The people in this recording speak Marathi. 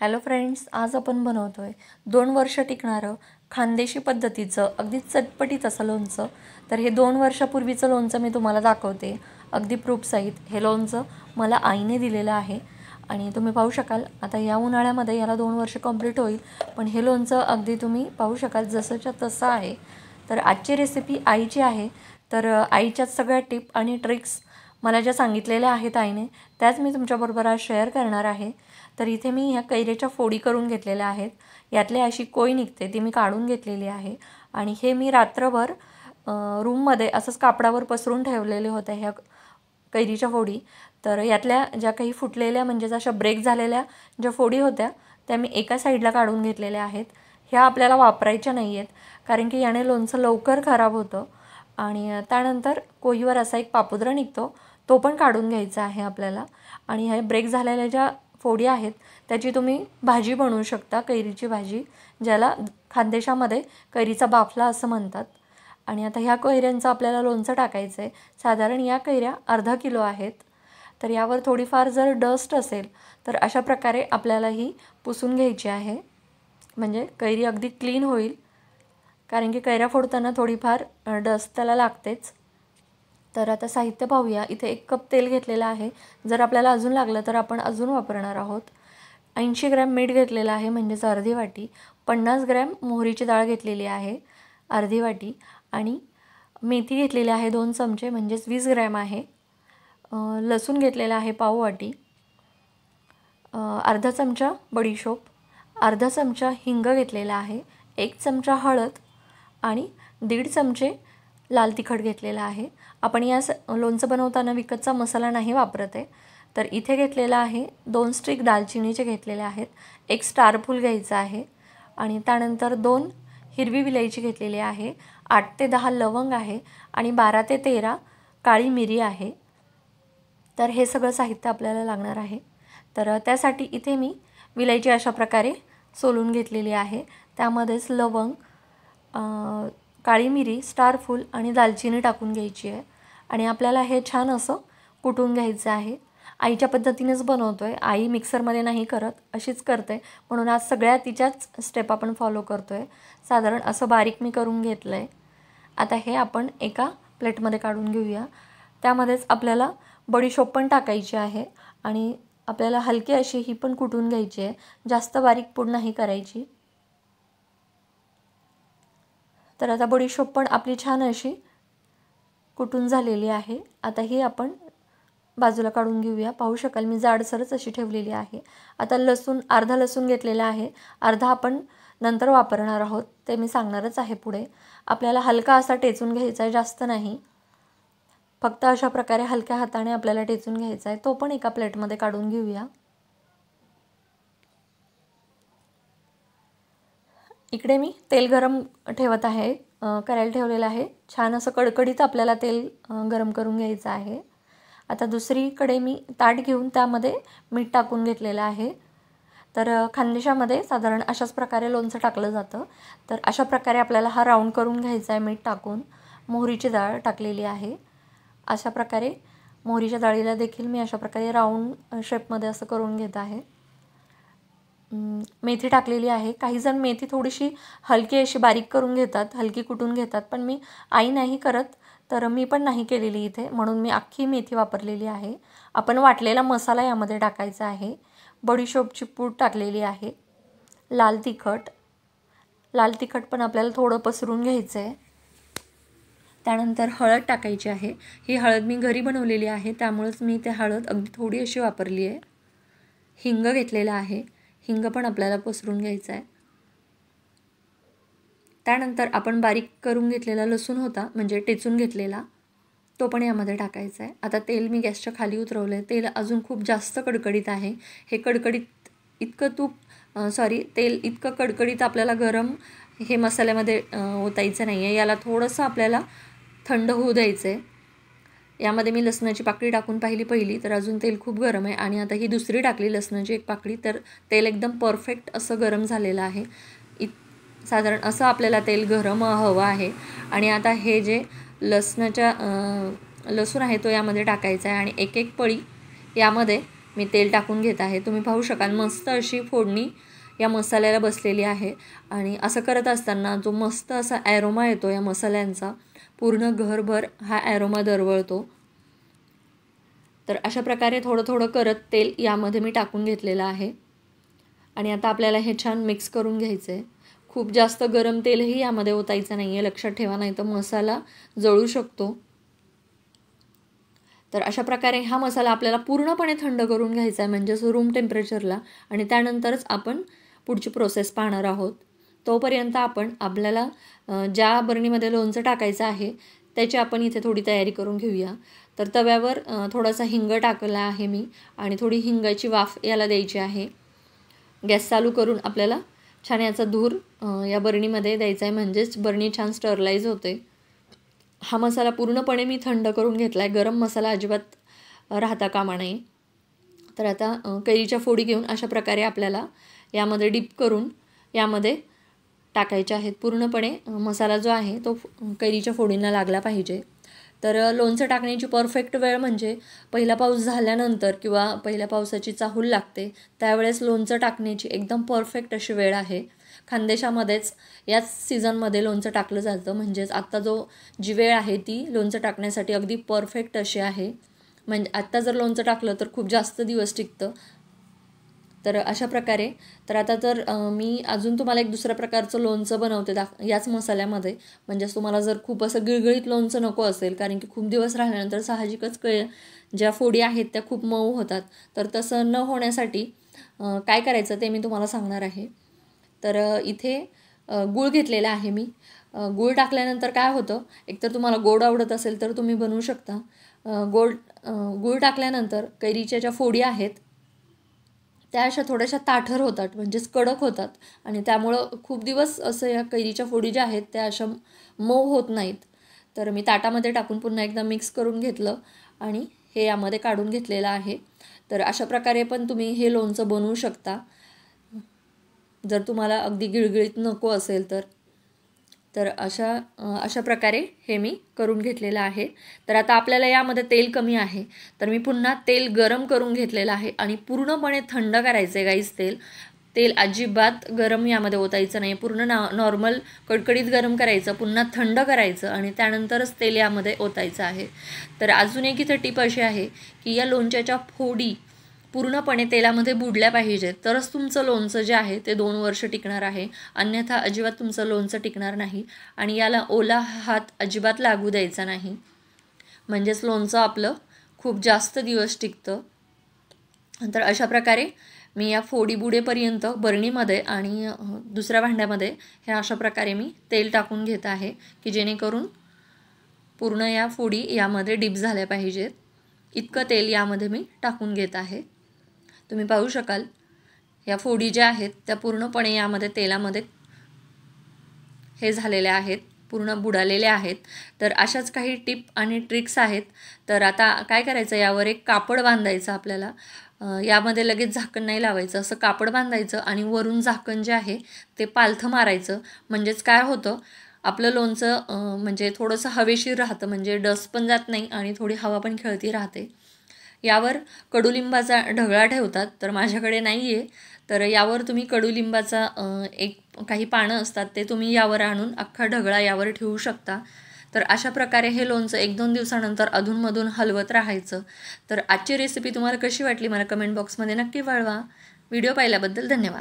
हॅलो फ्रेंड्स आज आपण बनवतो आहे दोन वर्ष टिकणारं खानदेशी पद्धतीचं अगदी चटपटीत असं लोणचं तर हे दोन वर्षापूर्वीचं लोणचं मी तुम्हाला दाखवते अगदी प्रूफसहित हे लोणचं मला आईने दिलेलं आहे आणि तुम्ही पाहू शकाल आता या उन्हाळ्यामध्ये याला दोन वर्ष कंप्लीट होईल पण हे लोणचं अगदी तुम्ही पाहू शकाल जसंच्या तसं आहे तर आजची रेसिपी आईची आहे तर आईच्याच सगळ्या टिप आणि ट्रिक्स मला ज्या सांगितलेल्या आहेत आईने त्याच मी तुमच्याबरोबर आज शेअर करणार आहे तर इथे मी ह्या कैरेच्या फोडी करून घेतलेल्या आहेत यातली अशी कोय निघते ती मी काढून घेतलेली आहे आणि हे मी रात्रभर रूममध्ये असंच कापडावर पसरून ठेवलेले होते ह्या कैरीच्या फोडी तर यातल्या ज्या काही फुटलेल्या म्हणजेच अशा ब्रेक झालेल्या ज्या फोडी होत्या त्या मी एका साईडला काढून घेतलेल्या आहेत ह्या आपल्याला वापरायच्या नाही आहेत कारण की याने लोणचं लवकर खराब होतं आणि त्यानंतर कोहीवर असा एक पापुद्रा निघतो तो पण काढून घ्यायचा आहे आपल्याला आणि ह्या ब्रेक झालेल्या ज्या फोडी आहेत त्याची तुम्ही भाजी बनवू शकता कैरीची भाजी ज्याला खानदेशामध्ये कैरीचा बाफला असं म्हणतात आणि आता ह्या कैऱ्यांचं आपल्याला लोणचं टाकायचं आहे साधारण या कैऱ्या अर्धा किलो आहेत तर यावर थोडीफार जर डस्ट असेल तर अशा प्रकारे आपल्याला ही पुसून घ्यायची आहे म्हणजे कैरी अगदी क्लीन होईल कारण की कैऱ्या फोडताना थोडीफार डस्ट त्याला लागतेच तर आता साहित्य पाहूया इथे एक कप तेल घेतलेलं आहे जर आपल्याला अजून लागलं तर आपण अजून वापरणार आहोत ऐंशी ग्रॅम मीठ घेतलेलं आहे म्हणजेच अर्धी वाटी पन्नास ग्रॅम मोहरीची डाळ घेतलेली आहे अर्धी वाटी आणि मेथी घेतलेली आहे दोन चमचे म्हणजेच वीस ग्रॅम आहे लसूण घेतलेला आहे पाव वाटी अर्धा चमचा बडीशोप अर्धा चमचा हिंग घेतलेला आहे एक चमचा हळद आणि दीड चमचे लाल तिखट घेतलेला आहे आपण या लोणचं बनवताना विकतचा मसाला नाही वापरत आहे तर इथे घेतलेला आहे दोन स्टिक दालचिनीचे घेतलेले आहेत एक स्टार फूल घ्यायचं आहे आणि त्यानंतर दोन हिरवी विलायची घेतलेली आहे आठ ते दहा लवंग आहे आणि बारा ते तेरा काळी मिरी आहे तर हे सगळं साहित्य आपल्याला लागणार आहे तर त्यासाठी इथे मी विलायची अशा प्रकारे सोलून घेतलेली आहे त्यामध्येच लवंग काळी मिरी स्टार फूल आणि दालचिनी टाकून घ्यायची आहे आणि आपल्याला हे छान असं कुटून घ्यायचं आहे आईच्या पद्धतीनेच बनवतो आहे आई मिक्सरमध्ये नाही करत अशीच करते म्हणून आज सगळ्या तिच्याच स्टेप आपण फॉलो करतो आहे साधारण असं बारीक मी करून घेतलं आहे आता हे आपण एका प्लेटमध्ये काढून घेऊया त्यामध्येच आपल्याला बडीशोप पण टाकायची आहे आणि आपल्याला हलकी अशी ही पण कुटून घ्यायची आहे जास्त बारीक पूड नाही करायची तर आता बडीशोप पण आपली छान अशी कुटून झालेली आहे आता ही आपण बाजूला काढून घेऊया पाहू शकाल मी जाडसरच अशी ठेवलेली आहे आता लसूण अर्धा लसूण घेतलेला आहे अर्धा आपण नंतर वापरणार आहोत ते मी सांगणारच आहे पुढे आपल्याला हलका असा टेचून घ्यायचा आहे जास्त नाही फक्त अशा प्रकारे हलक्या हाताने आपल्याला टेचून घ्यायचा आहे तो पण एका प्लेटमध्ये काढून घेऊया इकडे मी तेल गरम ठेवत आहे करायला ठेवलेलं आहे छान असं कडकडीत आपल्याला तेल गरम करून घ्यायचं आहे आता दुसरीकडे मी ताट घेऊन त्यामध्ये मीठ टाकून घेतलेलं आहे तर खानदेशामध्ये साधारण अशाच प्रकारे लोणचं टाकलं जातं तर अशा प्रकारे आपल्याला हा राऊंड करून घ्यायचा आहे मीठ टाकून मोहरीची डाळ टाकलेली आहे अशा प्रकारे मोहरीच्या डाळीला देखील मी अशा प्रकारे राऊंड शेपमध्ये असं करून घेत आहे मेथी टाकलेली आहे काहीजण मेथी थोडीशी हलकी अशी बारीक करून घेतात हलकी कुटून घेतात पण मी आई नाही करत तर मी पण नाही केलेली इथे म्हणून मी अख्खी मेथी वापरलेली आहे आपण वाटलेला मसाला यामध्ये टाकायचा आहे बडीशोपची पूड टाकलेली आहे लाल तिखट लाल तिखट पण आपल्याला थोडं पसरून घ्यायचं आहे त्यानंतर हळद टाकायची आहे ही हळद मी घरी बनवलेली आहे त्यामुळंच मी ते हळद अगदी थोडी अशी वापरली आहे हिंग घेतलेलं आहे हिंग पण आपल्याला पसरून घ्यायचं आहे त्यानंतर आपण बारीक करून घेतलेला लसूण होता म्हणजे टेचून घेतलेला तो पण यामध्ये टाकायचा आहे आता तेल मी गॅसच्या खाली उतरवलं आहे तेल अजून खूप जास्त कडकडीत आहे हे कडकडीत इतकं तूप सॉरी तेल इतकं कडकडीत आपल्याला गरम हे मसाल्यामध्ये ओतायचं नाही आहे याला थोडंसं आपल्याला थंड होऊ द्यायचं आहे यामध्ये मी लसणाची पाकळी टाकून पाहिली पहिली तर अजून तेल खूप गरम आहे आणि आता ही दुसरी टाकली लसणाची एक पाकळी तर तेल एकदम परफेक्ट असं गरम झालेलं आहे इत साधारण असं आपल्याला तेल गरम हवं आहे आणि आता हे जे लसणाच्या लसूण आहे तो यामध्ये टाकायचा आहे आणि एक एक पळी यामध्ये मी तेल टाकून घेत आहे तुम्ही पाहू शकाल मस्त अशी फोडणी या मसाल्याला बसलेली आहे आणि असं करत असताना जो मस्त असा ॲरोमा येतो या मसाल्यांचा पूर्ण घरभर हा ॲरोमा दरवळतो तर अशा प्रकारे थोडं थोडं करत तेल यामध्ये मी टाकून घेतलेलं आहे आणि आता आपल्याला हे छान मिक्स करून घ्यायचं आहे खूप जास्त गरम तेलही यामध्ये ओतायचं नाही आहे लक्षात ठेवा नाही तर मसाला जळू शकतो तर अशा प्रकारे हा मसाला आपल्याला पूर्णपणे थंड करून घ्यायचा आहे म्हणजेच रूम टेम्परेचरला आणि त्यानंतरच आपण पुढची प्रोसेस पाहणार आहोत तोपर्यंत आपण आपल्याला ज्या बरणीमध्ये लोणचं टाकायचं आहे त्याची आपण इथे थोडी तयारी करून घेऊया तर तव्यावर थोडासा हिंग टाकला आहे मी आणि थोडी हिंगाची वाफ याला द्यायची आहे गॅस चालू करून आपल्याला छान याचा धूर या बरणीमध्ये द्यायचा आहे म्हणजेच बरणी छान स्टरलाईज होते हा मसाला पूर्णपणे मी थंड करून घेतला आहे गरम मसाला अजिबात राहता कामा नाही तर आता कैरीच्या फोडी घेऊन अशा प्रकारे आपल्याला यामध्ये डीप करून यामध्ये टाकायचे आहेत पूर्णपणे मसाला जो आहे तो कैरीच्या फोडींना लागला पाहिजे तर लोणचं टाकण्याची परफेक्ट वेळ म्हणजे पहिला पाऊस झाल्यानंतर किंवा पहिल्या पावसाची चाहूल लागते त्यावेळेस लोणचं टाकण्याची एकदम परफेक्ट अशी वेळ आहे खानदेशामध्येच याच सीझनमध्ये लोणचं टाकलं जातं म्हणजेच आत्ता जो जी वेळ आहे ती लोणचं टाकण्यासाठी अगदी परफेक्ट अशी आहे म्हणजे आत्ता जर लोणचं टाकलं तर खूप जास्त दिवस टिकतं तर अशा प्रकारे तर आता तर मी अजून तुम्हाला एक दुसऱ्या प्रकारचं लोणचं बनवते दाख याच मसाल्यामध्ये म्हणजेच तुम्हाला जर खूप असं गिळगळीत लोणचं नको असेल कारण की खूप दिवस राहिल्यानंतर साहजिकच कळ ज्या फोडी आहेत त्या खूप मऊ होतात तर तसं न होण्यासाठी काय करायचं ते मी तुम्हाला सांगणार आहे तर इथे गूळ घेतलेला आहे मी गुळ टाकल्यानंतर काय होतं एकतर तुम्हाला गोड आवडत असेल तर तुम्ही बनवू शकता गोड गुळ टाकल्यानंतर कैरीच्या ज्या फोडी आहेत त्या अशा थोड्याशा ताठर होतात म्हणजेच कडक होतात आणि त्यामुळं खूप दिवस असं या कैरीच्या फोडी ज्या आहेत त्या अशा मऊ होत नाहीत तर मी ताटामध्ये टाकून पुन्हा एकदा मिक्स करून घेतलं आणि हे यामध्ये काढून घेतलेलं आहे तर अशा प्रकारे पण तुम्ही हे लोणचं बनवू शकता जर तुम्हाला अगदी गिळगिळीत नको असेल तर तर अशा अशा प्रकारे हे मी करून घेतलेलं आहे तर आता आपल्याला यामध्ये तेल कमी आहे तर मी पुन्हा तेल गरम करून घेतलेलं आहे आणि पूर्णपणे थंड करायचं आहे गाईस तेल तेल अजिबात गरम यामध्ये ओतायचं नाही पूर्ण ना नॉर्मल कडकडीत गरम करायचं पुन्हा थंड करायचं आणि त्यानंतरच तेल यामध्ये ओतायचं आहे तर अजून एक इथं टीप अशी आहे की या लोणच्याच्या फोडी पूर्णपणे तेलामध्ये बुडल्या पाहिजेत तरच तुमचं लोणचं जे आहे ते दोन वर्ष टिकणार आहे अन्यथा अजिबात तुमचं लोणचं टिकणार नाही आणि याला ओला हात अजिबात लागू द्यायचा नाही म्हणजेच लोणचं आपलं खूप जास्त दिवस टिकतं तर अशा प्रकारे मी या फोडी बुडेपर्यंत बरणीमध्ये आणि दुसऱ्या भांड्यामध्ये हे अशा प्रकारे मी तेल टाकून घेत आहे की जेणेकरून पूर्ण या फोडी यामध्ये डिप झाल्या पाहिजेत इतकं तेल यामध्ये मी टाकून घेत आहे तुम्ही पाहू शकाल या फोडी ज्या आहेत त्या पूर्णपणे यामध्ये तेलामध्ये हे झालेल्या आहेत पूर्ण बुडालेल्या आहेत तर अशाच काही टिप आणि ट्रिक्स आहेत तर आता काय करायचं यावर एक कापड बांधायचं आपल्याला यामध्ये लगेच झाकण नाही लावायचं असं कापड बांधायचं आणि वरून झाकण जे आहे ते पालथं मारायचं म्हणजेच काय होतं आपलं लोणचं म्हणजे थोडंसं हवेशीर राहतं म्हणजे डस्ट पण जात नाही आणि थोडी हवा पण खेळती राहते यावर कडुलिंबाचा ढगळा ठेवतात तर माझ्याकडे नाही आहे तर यावर तुम्ही कडुलिंबाचा एक काही पानं असतात ते तुम्ही यावर आणून अख्खा ढगळा यावर ठेवू शकता तर अशा प्रकारे हे लोणचं एक दोन दिवसानंतर अधूनमधून हलवत राहायचं तर आजची रेसिपी तुम्हाला कशी वाटली मला कमेंट बॉक्समध्ये नक्की कळवा व्हिडिओ पाहिल्याबद्दल धन्यवाद